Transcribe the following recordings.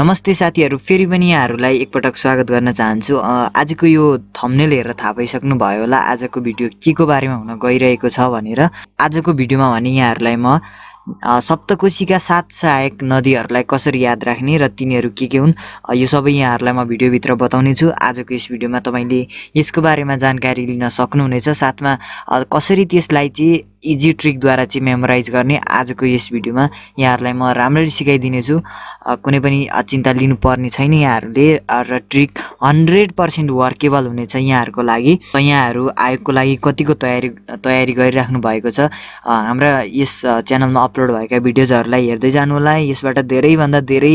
नमस्ते साथीहरू फेरि पनि यहाँहरूलाई एकपटक स्वागत गर्न चाहन्छु आजको यो थम्नेल हेरेर थाहा पाइसक्नु भयो होला आजको भिडियो के को बारेमा हुन गइरहेको छ भनेर आजको भिडियोमा भने यहाँहरूलाई म सप्तकोशीका सात सहायक नदीहरूलाई कसरी याद राख्ने र तिनीहरू के के हुन् यो सबै यहाँहरूलाई म भिडियोभित्र बताउने छु आजको यस भिडियोमा तपाईँले यसको बारेमा जानकारी लिन सक्नुहुनेछ साथमा कसरी त्यसलाई चाहिँ इजी ट्रिकद्वारा चाहिँ मेमोराइज गर्ने आजको यस भिडियोमा यहाँहरूलाई म राम्ररी सिकाइदिनेछु कुनै पनि चिन्ता लिनुपर्ने छैन यहाँहरूले र ट्रिक हन्ड्रेड पर्सेन्ट वर्केबल हुनेछ यहाँहरूको लागि यहाँहरू आयोगको लागि कतिको तयारी तयारी गरिराख्नु भएको छ हाम्रा यस च्यानलमा अपलोड अपलोड भएका भिडियोजहरूलाई हेर्दै जानुहोला यसबाट धेरैभन्दा धेरै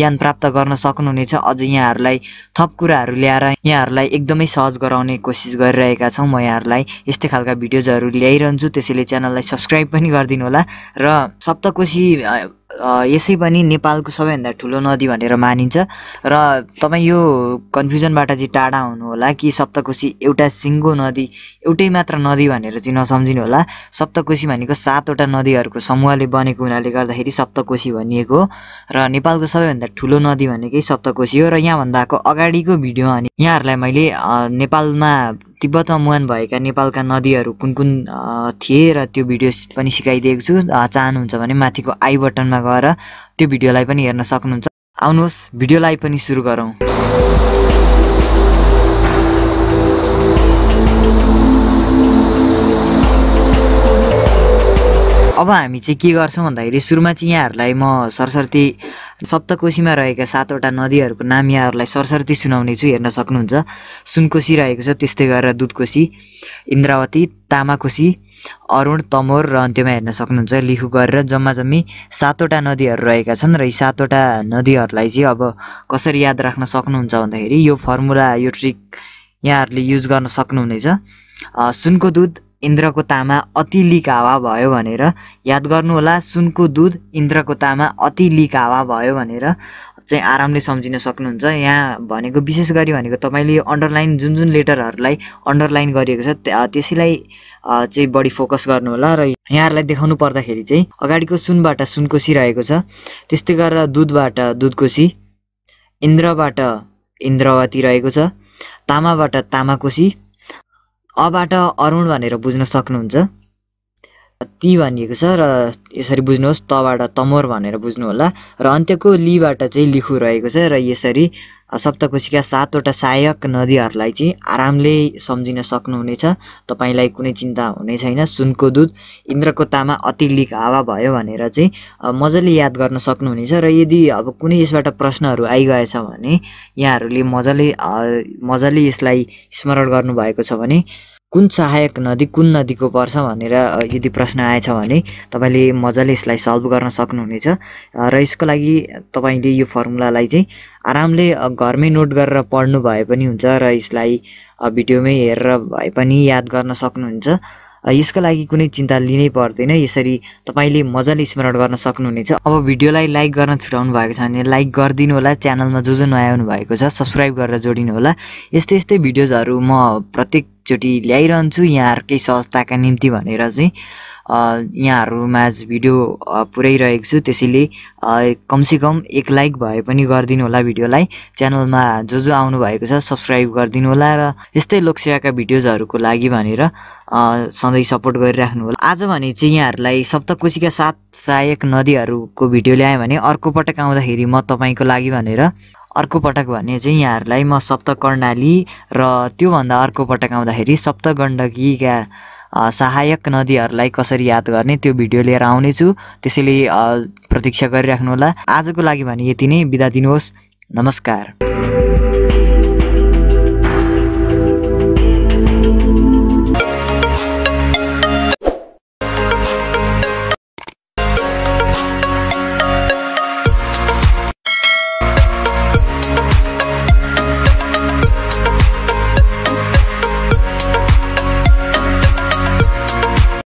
ज्ञान प्राप्त गर्न सक्नुहुनेछ अझ यहाँहरूलाई थप कुराहरू ल्याएर यहाँहरूलाई एकदमै सहज गराउने कोसिस गरिरहेका छौँ म यहाँहरूलाई यस्तै खालका भिडियोजहरू ल्याइरहन्छु त्यसैले च्यानललाई सब्सक्राइब पनि गरिदिनु होला र सप्तकोशी यसै पनि नेपालको सबैभन्दा ठुलो नदी भनेर मानिन्छ र तपाईँ यो कन्फ्युजनबाट चाहिँ टाढा हुनुहोला कि सप्तकोशी एउटा सिङ्गो नदी एउटै मात्र नदी भनेर चाहिँ नसम्झिनु होला सप्तकोशी भनेको सातवटा नदीहरूको समूहले बनेको हुनाले गर्दाखेरि सप्तकोशी भनिएको र नेपालको सबैभन्दा ठुलो नदी भनेकै सप्तकोशी हो र यहाँभन्दाको अगाडिको भिडियो अनि यहाँहरूलाई मैले नेपालमा तिब्बतमा मुहान भएका नेपालका नदीहरू कुन कुन थिए र त्यो भिडियो पनि सिकाइदिएको छु चाहनुहुन्छ भने माथिको आई बटनमा गएर त्यो भिडियोलाई पनि हेर्न सक्नुहुन्छ आउनुहोस् भिडियोलाई पनि सुरु गरौँ अब हामी चाहिँ के गर्छौँ भन्दाखेरि सुरुमा चाहिँ यहाँहरूलाई म सरस्वती सप्तकोशीमा रहेका सातवटा नदीहरूको नाम यहाँहरूलाई सरसर्ती सुनाउनेछु हेर्न सक्नुहुन्छ सुनकोशी रहेको छ त्यस्तै गरेर दुधकोशी इन्द्रावती तामाकोशी अरुण तमोर र अन्त्यमा हेर्न सक्नुहुन्छ लिखु गरेर जम्मा जम्मी सातवटा नदीहरू रहेका छन् र यी सातवटा नदीहरूलाई चाहिँ अब कसरी याद राख्न सक्नुहुन्छ भन्दाखेरि यो फर्मुला यो ट्रिक यहाँहरूले युज गर्न सक्नुहुनेछ सुनको दुध इन्द्रको तामा अति लिक हावा भयो भनेर याद गर्नुहोला सुनको दुध इन्द्रको तामा अति लिक हावा भयो भनेर चाहिँ आरामले सम्झिन सक्नुहुन्छ यहाँ भनेको विशेष गरी भनेको तपाईँले यो अन्डरलाइन जुन जुन लेटरहरूलाई अन्डरलाइन गरिएको छ त्यसैलाई चाहिँ बढी फोकस गर्नुहोला र यहाँहरूलाई देखाउनु पर्दाखेरि चाहिँ अगाडिको सुनबाट सुनकोसी रहेको छ त्यस्तै गरेर दुधबाट दुधकोसी इन्द्रबाट इन्द्रवती रहेको छ तामाबाट तामाकोसी अबाट अरुण भनेर बुझ्न सक्नुहुन्छ ती भनिएको छ र यसरी बुझ्नुहोस् तबाट तमोर भनेर बुझ्नु होला र अन्त्यको लीबाट चाहिँ लिखु रहेको छ र यसरी सप्तकोशीका सातवटा सहायक नदीहरूलाई चाहिँ आरामले सम्झिन सक्नुहुनेछ तपाईँलाई कुनै चिन्ता हुने छैन सुनको दुध इन्द्रको तामा अति लिक हावा भयो भनेर चाहिँ मजाले याद गर्न सक्नुहुनेछ र यदि अब कुनै यसबाट प्रश्नहरू आइगएछ भने यहाँहरूले मजाले मजाले यसलाई स्मरण गर्नुभएको छ भने कुन सहायक नदी कुन नदीको पर्छ भनेर यदि प्रश्न आएछ भने तपाईँले मजाले यसलाई सल्भ गर्न सक्नुहुनेछ र यसको लागि तपाईँले यो फर्मुलालाई चाहिँ आरामले घरमै नोट गरेर पढ्नु भए पनि हुन्छ र यसलाई भिडियोमै हेरेर भए पनि याद गर्न सक्नुहुन्छ यसको लागि कुनै चिन्ता लिनै पर्दैन यसरी तपाईँले मजाले स्मरण गर्न सक्नुहुनेछ अब भिडियोलाई लाइक गर्न छुटाउनु भएको छ भने लाइक गरिदिनु होला च्यानलमा जो जो नयाँ आउनु भएको छ सब्सक्राइब गरेर जोडिनु होला यस्तै यस्तै भिडियोजहरू म प्रत्येक एकचोटि ल्याइरहन्छु यहाँहरूकै सहजताका निम्ति भनेर चाहिँ आज भिडियो पुऱ्याइरहेको छु त्यसैले कमसेकम एक लाइक भए पनि गरिदिनु होला भिडियोलाई च्यानलमा जो जो आउनुभएको छ सब्सक्राइब गरिदिनु होला र यस्तै लोकसेवाका भिडियोजहरूको लागि भनेर सधैँ सपोर्ट गरिराख्नु होला आज भने चाहिँ यहाँहरूलाई सप्तकोशीका सात सहायक नदीहरूको भिडियो ल्याएँ भने अर्को पटक आउँदाखेरि म तपाईँको लागि भनेर अर्को पटक भने चाहिँ यहाँहरूलाई म सप्त कर्णाली र त्योभन्दा अर्को पटक आउँदाखेरि सप्त गण्डकीका सहायक नदीहरूलाई कसरी याद गर्ने त्यो भिडियो लिएर आउनेछु त्यसैले प्रतीक्षा गरिराख्नुहोला आजको लागि भने यति नै बिदा दिनुहोस् नमस्कार